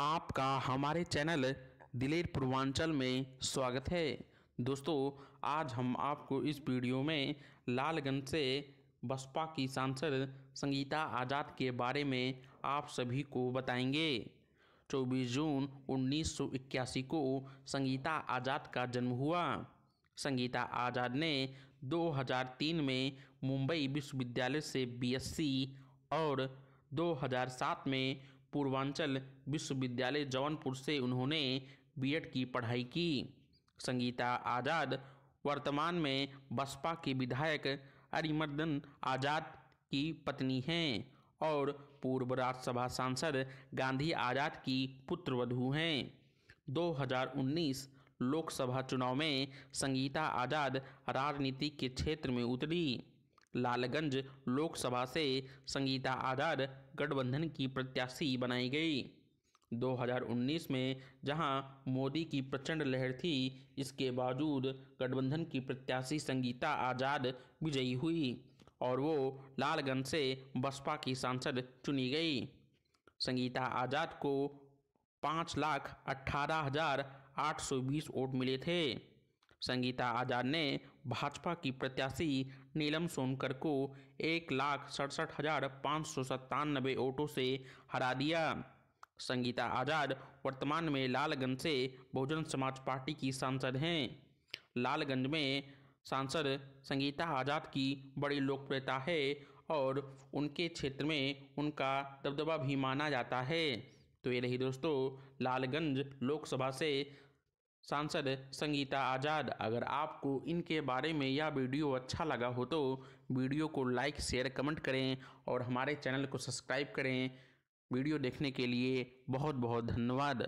आपका हमारे चैनल दिलेर पूर्वांचल में स्वागत है दोस्तों आज हम आपको इस वीडियो में लालगंज से बसपा की सांसद संगीता आज़ाद के बारे में आप सभी को बताएंगे 24 जून 1981 को संगीता आज़ाद का जन्म हुआ संगीता आज़ाद ने 2003 में मुंबई विश्वविद्यालय से बीएससी और 2007 में पूर्वांचल विश्वविद्यालय जौनपुर से उन्होंने बीएड की पढ़ाई की संगीता आज़ाद वर्तमान में बसपा के विधायक अरिमर्दन आज़ाद की पत्नी हैं और पूर्व राज्यसभा सांसद गांधी आज़ाद की पुत्रवधू हैं 2019 लोकसभा चुनाव में संगीता आज़ाद राजनीति के क्षेत्र में उतरी लालगंज लोकसभा से संगीता आधार गठबंधन की प्रत्याशी बनाई गई 2019 में जहां मोदी की प्रचंड लहर थी इसके बावजूद गठबंधन की प्रत्याशी संगीता आज़ाद विजयी हुई और वो लालगंज से बसपा की सांसद चुनी गई संगीता आज़ाद को पाँच लाख अट्ठारह हज़ार आठ सौ बीस वोट मिले थे संगीता आजाद ने भाजपा की प्रत्याशी नीलम सोनकर को एक लाख सड़सठ हजार पाँच सौ सत्तानबे वोटों से हरा दिया संगीता आजाद वर्तमान में लालगंज से बहुजन समाज पार्टी की सांसद हैं लालगंज में सांसद संगीता आज़ाद की बड़ी लोकप्रियता है और उनके क्षेत्र में उनका दबदबा भी माना जाता है तो ये रही दोस्तों लालगंज लोकसभा से सांसद संगीता आज़ाद अगर आपको इनके बारे में यह वीडियो अच्छा लगा हो तो वीडियो को लाइक शेयर कमेंट करें और हमारे चैनल को सब्सक्राइब करें वीडियो देखने के लिए बहुत बहुत धन्यवाद